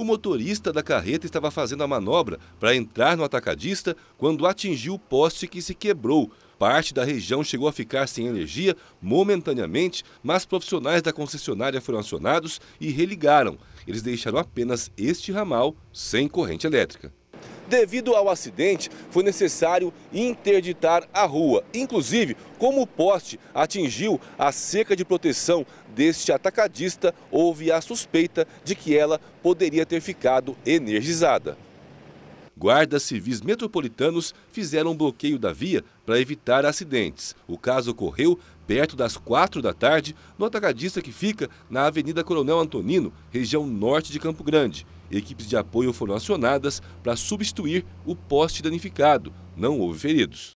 O motorista da carreta estava fazendo a manobra para entrar no atacadista quando atingiu o poste que se quebrou. Parte da região chegou a ficar sem energia momentaneamente, mas profissionais da concessionária foram acionados e religaram. Eles deixaram apenas este ramal sem corrente elétrica. Devido ao acidente, foi necessário interditar a rua. Inclusive, como o poste atingiu a cerca de proteção deste atacadista, houve a suspeita de que ela poderia ter ficado energizada guardas civis metropolitanos fizeram um bloqueio da via para evitar acidentes. O caso ocorreu perto das quatro da tarde no atacadista que fica na Avenida Coronel Antonino, região norte de Campo Grande. Equipes de apoio foram acionadas para substituir o poste danificado. Não houve feridos.